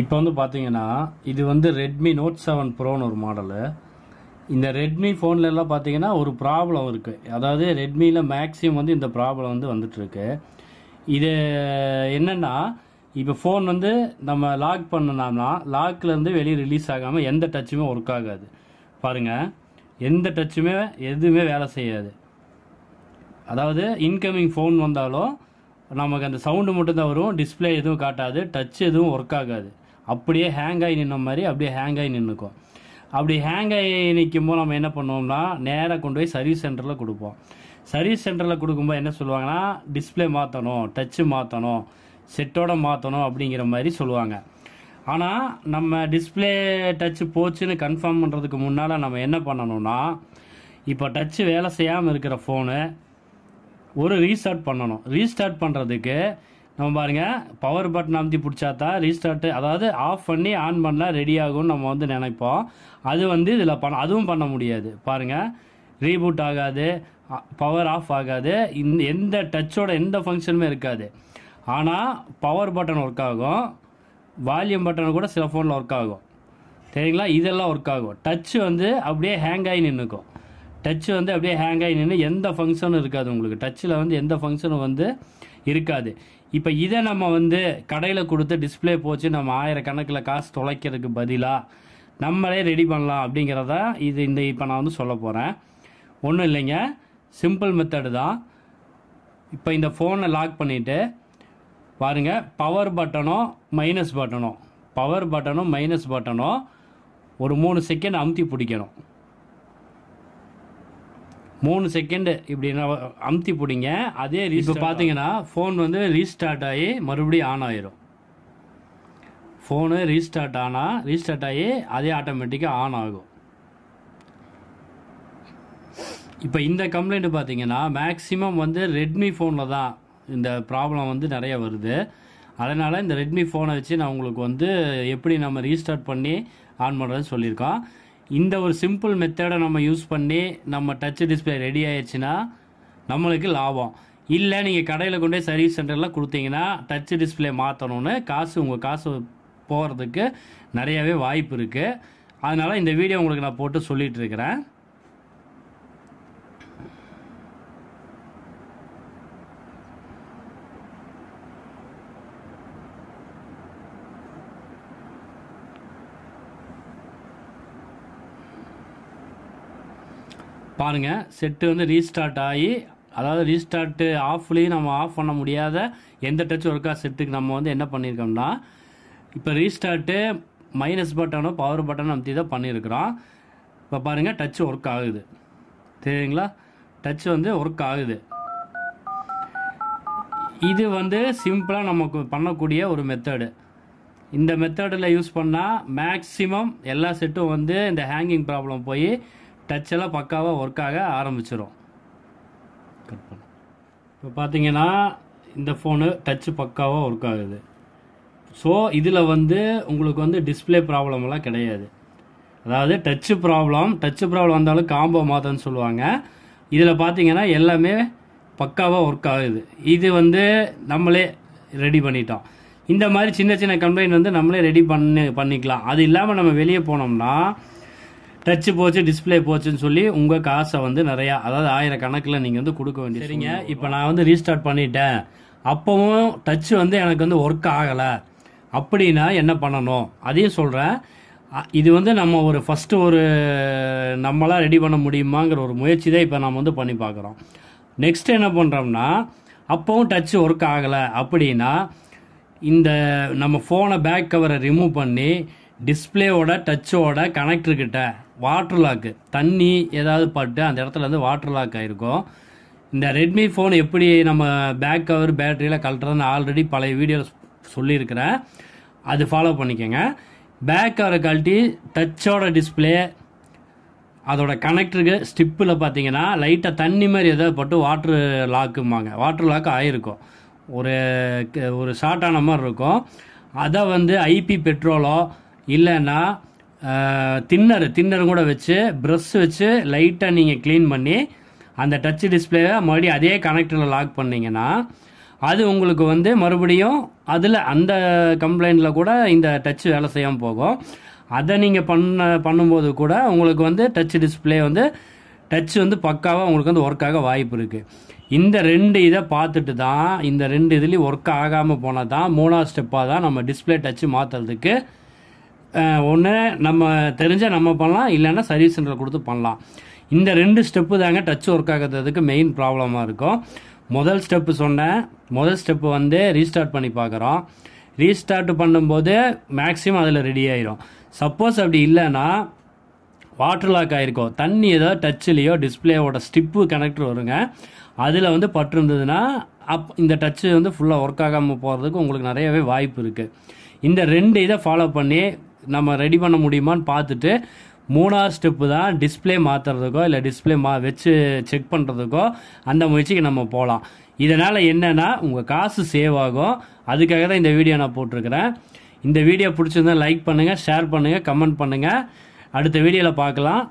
இப்போ வந்து பார்த்தீங்கன்னா இது வந்து ரெட்மி நோட் செவன் ப்ரோன்னு ஒரு மாடலு இந்த ரெட்மி ஃபோன்லலாம் எல்லாம் பார்த்தீங்கன்னா ஒரு ப்ராப்ளம் இருக்குது அதாவது ரெட்மியில் மேக்ஸிமம் வந்து இந்த ப்ராப்ளம் வந்து வந்துட்டுருக்கு இது என்னென்னா இப்போ ஃபோன் வந்து நம்ம லாக் பண்ணோம்னா லாக்லேருந்து வெளியே ரிலீஸ் ஆகாமல் எந்த டச்சுமே ஒர்க் ஆகாது பாருங்கள் எந்த டச்சுமே எதுவுமே வேலை செய்யாது அதாவது இன்கமிங் ஃபோன் வந்தாலும் நமக்கு அந்த சவுண்டு மட்டும்தான் வரும் டிஸ்பிளே எதுவும் காட்டாது டச் எதுவும் ஒர்க் ஆகாது அப்படியே ஹேங் ஆகி நின்ன மாதிரி அப்படியே ஹேங் ஆகி நின்றுக்கும் அப்படி ஹேங் ஆகி நிற்கும் போது நம்ம என்ன பண்ணுவோம்னா நேராக கொண்டு போய் சர்வீஸ் சென்டரில் கொடுப்போம் சர்வீஸ் சென்டரில் கொடுக்கும்போது என்ன சொல்லுவாங்கன்னா டிஸ்பிளே மாற்றணும் டச்சு மாற்றணும் செட்டோட மாற்றணும் அப்படிங்கிற மாதிரி சொல்லுவாங்க ஆனால் நம்ம டிஸ்பிளே டச்சு போச்சுன்னு கன்ஃபார்ம் பண்ணுறதுக்கு முன்னால் நம்ம என்ன பண்ணணும்னா இப்போ டச்சு வேலை செய்யாமல் இருக்கிற ஃபோனு ஒரு ரீஸ்டார்ட் பண்ணணும் ரீஸ்டார்ட் பண்ணுறதுக்கு நம்ம பாருங்க பவர் பட்டன் அமுத்தி தான் ரீஸ்டார்ட் அதாவது ஆஃப் பண்ணி ஆன் பண்ணால் ரெடி ஆகும்னு நம்ம வந்து நினைப்போம் அது வந்து இதில் பண்ண அதுவும் பண்ண முடியாது பாருங்கள் ரீபூட் ஆகாது பவர் ஆஃப் ஆகாது இந்த எந்த டச்சோட எந்த ஃபங்க்ஷனுமே இருக்காது ஆனால் பவர் பட்டன் ஒர்க் ஆகும் வால்யூம் பட்டன் கூட சில ஃபோனில் ஒர்க் ஆகும் சரிங்களா இதெல்லாம் ஒர்க் ஆகும் டச்சு வந்து அப்படியே ஹேங் ஆகி நின்றுக்கும் டச் வந்து அப்படியே ஹேங் ஆகி நின்று எந்த ஃபங்க்ஷனும் இருக்காது உங்களுக்கு டச்சில் வந்து எந்த ஃபங்க்ஷனும் வந்து இருக்காது இப்போ இதை நம்ம வந்து கடையில் கொடுத்து டிஸ்பிளே போச்சு நம்ம ஆயிரக்கணக்கில் காசு தொலைக்கிறதுக்கு பதிலாக நம்மளே ரெடி பண்ணலாம் அப்படிங்கிறத இது இந்த இப்போ நான் வந்து சொல்ல போகிறேன் ஒன்றும் இல்லைங்க சிம்பிள் மெத்தடு தான் இப்போ இந்த ஃபோனை லாக் பண்ணிவிட்டு பாருங்கள் பவர் பட்டனோ மைனஸ் பட்டனோ பவர் பட்டனும் மைனஸ் பட்டனும் ஒரு மூணு செகண்ட் அமுத்தி பிடிக்கணும் மூணு செகண்டு இப்படி அமுத்தி பிடிங்க அதே இப்போ பார்த்தீங்கன்னா ஃபோன் வந்து ரீஸ்டார்ட் ஆகி மறுபடியும் ஆன் ஆயிரும் ஃபோனு ரீஸ்டார்ட் ஆனால் ரீஸ்டார்ட் ஆகி அதே ஆட்டோமேட்டிக்காக ஆன் ஆகும் இப்போ இந்த கம்ப்ளைண்ட் பார்த்தீங்கன்னா மேக்ஸிமம் வந்து ரெட்மி ஃபோனில் தான் இந்த ப்ராப்ளம் வந்து நிறைய வருது அதனால் இந்த ரெட்மி ஃபோனை வச்சு நான் உங்களுக்கு வந்து எப்படி நம்ம ரீஸ்டார்ட் பண்ணி ஆன் பண்ணுறதுன்னு சொல்லியிருக்கோம் இந்த ஒரு சிம்பிள் மெத்தடை நம்ம யூஸ் பண்ணி நம்ம டச் டிஸ்பிளே ரெடி ஆயிடுச்சுன்னா நம்மளுக்கு லாபம் இல்லை நீங்கள் கடையில் கொண்டு சர்வீஸ் சென்டரில் கொடுத்தீங்கன்னா டச் டிஸ்பிளே மாற்றணும்னு காசு உங்கள் காசு போகிறதுக்கு நிறையாவே வாய்ப்பு இருக்குது அதனால் இந்த வீடியோ உங்களுக்கு நான் போட்டு சொல்லிகிட்டு இருக்கிறேன் பாருங்கள் செட்டு வந்து ரீஸ்டார்ட் ஆகி அதாவது ரீஸ்டார்ட்டு ஆஃப்லேயும் நம்ம ஆஃப் பண்ண முடியாத எந்த டச் ஒர்க்காக செட்டுக்கு நம்ம வந்து என்ன பண்ணியிருக்கோம்னா இப்போ ரீஸ்டார்ட்டு மைனஸ் பட்டனோ பவர் பட்டனோ அமுத்தி தான் பண்ணியிருக்கிறோம் இப்போ பாருங்கள் டச் ஒர்க் ஆகுது தெரியுங்களா டச் வந்து ஒர்க் ஆகுது இது வந்து சிம்பிளாக நமக்கு பண்ணக்கூடிய ஒரு மெத்தடு இந்த மெத்தடில் யூஸ் பண்ணால் மேக்ஸிமம் எல்லா செட்டும் வந்து இந்த ஹேங்கிங் ப்ராப்ளம் போய் டச் எல்லாம் பக்காவாக ஒர்க் ஆக ஆரம்பிச்சிடும் கட் பண்ண இப்போ பார்த்தீங்கன்னா இந்த ஃபோனு டச்சு பக்காவாக ஒர்க் ஆகுது ஸோ இதில் வந்து உங்களுக்கு வந்து டிஸ்பிளே ப்ராப்ளம்லாம் கிடையாது அதாவது டச்சு ப்ராப்ளம் டச்சு ப்ராப்ளம் வந்தாலும் காம்போ மாற்றன்னு சொல்லுவாங்க இதில் பார்த்தீங்கன்னா எல்லாமே பக்காவாக ஒர்க் ஆகுது இது வந்து நம்மளே ரெடி பண்ணிட்டோம் இந்த மாதிரி சின்ன சின்ன கம்ப்ளைண்ட் வந்து நம்மளே ரெடி பண்ணி பண்ணிக்கலாம் அது இல்லாமல் நம்ம வெளியே போனோம்னா டச்சு போச்சு டிஸ்பிளே போச்சுன்னு சொல்லி உங்கள் காசை வந்து நிறையா அதாவது ஆயிரக்கணக்கில் நீங்கள் வந்து கொடுக்க வேண்டிய சரிங்க இப்போ நான் வந்து ரீஸ்டார்ட் பண்ணிட்டேன் அப்போவும் டச்சு வந்து எனக்கு வந்து ஒர்க் ஆகலை அப்படின்னா என்ன பண்ணணும் அதையும் சொல்கிறேன் இது வந்து நம்ம ஒரு ஃபஸ்ட்டு ஒரு நம்மளா ரெடி பண்ண முடியுமாங்கிற ஒரு முயற்சி தான் இப்போ நம்ம வந்து பண்ணி பார்க்குறோம் நெக்ஸ்ட் என்ன பண்ணுறோம்னா அப்போவும் டச்சு ஒர்க் ஆகலை அப்படின்னா இந்த நம்ம ஃபோனை பேக் கவரை ரிமூவ் பண்ணி டிஸ்பிளேவோட டச்சோட கனெக்டர்கிட்ட வாட்டர் லாக்கு தண்ணி ஏதாவது பட்டு அந்த இடத்துல வந்து வாட்டர் லாக் ஆகிருக்கும் இந்த ரெட்மி ஃபோன் எப்படி நம்ம பேக் கவர் பேட்டரியில் கழட்டுறதுன்னு ஆல்ரெடி பழைய வீடியோவில் சொல்லியிருக்கிறேன் அது ஃபாலோ பண்ணிக்கோங்க பேக் கவரை கழட்டி டச்சோட டிஸ்பிளே அதோட கனெக்டருக்கு ஸ்டிப்பில் பார்த்தீங்கன்னா லைட்டாக தண்ணி மாதிரி ஏதாவது போட்டு வாட்ரு லாக்குமாங்க வாட்ரு லாக் ஆகிருக்கும் ஒரு ஒரு ஷார்ட்டான மாதிரி இருக்கும் அதை வந்து ஐபி பெட்ரோலோ இல்லைன்னா தின்னர் தின்னர் கூட வச்சு ப்ரெஷ் வச்சு லைட்டாக நீங்கள் க்ளீன் பண்ணி அந்த டச் டிஸ்பிளேவை மறுபடியும் அதே கனெக்டரில் லாக் பண்ணிங்கன்னா அது உங்களுக்கு வந்து மறுபடியும் அதில் அந்த கம்ப்ளைண்டில் கூட இந்த டச் வேலை செய்யாமல் போகும் அதை நீங்கள் பண்ண பண்ணும்போது கூட உங்களுக்கு வந்து டச் டிஸ்பிளே வந்து டச் வந்து பக்காவாக உங்களுக்கு வந்து ஒர்க் ஆக வாய்ப்பு இருக்குது இந்த ரெண்டு இதை பார்த்துட்டு தான் இந்த ரெண்டு இதுலேயும் ஒர்க் ஆகாமல் போனால் தான் மூணாவது ஸ்டெப்பாக தான் நம்ம டிஸ்பிளே டச்சு மாற்றுறதுக்கு ஒன்று நம்ம தெரிஞ்சால் நம்ம பண்ணலாம் இல்லைன்னா சர்வீஸ் சென்டரில் கொடுத்து பண்ணலாம் இந்த ரெண்டு ஸ்டெப்பு தாங்க டச் ஒர்க் ஆகிறதுக்கு மெயின் ப்ராப்ளமாக இருக்கும் முதல் ஸ்டெப்பு சொன்னேன் முதல் ஸ்டெப்பு வந்து ரீஸ்டார்ட் பண்ணி பார்க்குறோம் ரீஸ்டார்ட் பண்ணும்போது மேக்ஸிமம் அதில் ரெடி ஆயிரும் சப்போஸ் அப்படி இல்லைன்னா வாட்டர் லாக் ஆகிருக்கும் தண்ணி ஏதோ டச்சுலேயோ டிஸ்பிளேவோட ஸ்டிப்பு கனெக்டர் வருங்க அதில் வந்து பட்டிருந்ததுன்னா இருந்ததுன்னா அப் இந்த டச்சு வந்து ஃபுல்லாக ஒர்க் ஆகாமல் போகிறதுக்கு உங்களுக்கு நிறையவே வாய்ப்பு இருக்குது இந்த ரெண்டு இதை ஃபாலோ பண்ணி நம்ம ரெடி பண்ண முடியுமான்னு பார்த்துட்டு மூணாவது ஸ்டெப்பு தான் டிஸ்பிளே மாற்றுறதுக்கோ இல்லை டிஸ்பிளே மா வச்சு செக் பண்ணுறதுக்கோ அந்த முயற்சிக்கு நம்ம போகலாம் இதனால் என்னென்னா உங்கள் காசு சேவ் ஆகும் அதுக்காக தான் இந்த வீடியோ நான் போட்டிருக்கிறேன் இந்த வீடியோ பிடிச்சிருந்தா லைக் பண்ணுங்கள் ஷேர் பண்ணுங்கள் கமெண்ட் பண்ணுங்கள் அடுத்த வீடியோவில் பார்க்கலாம்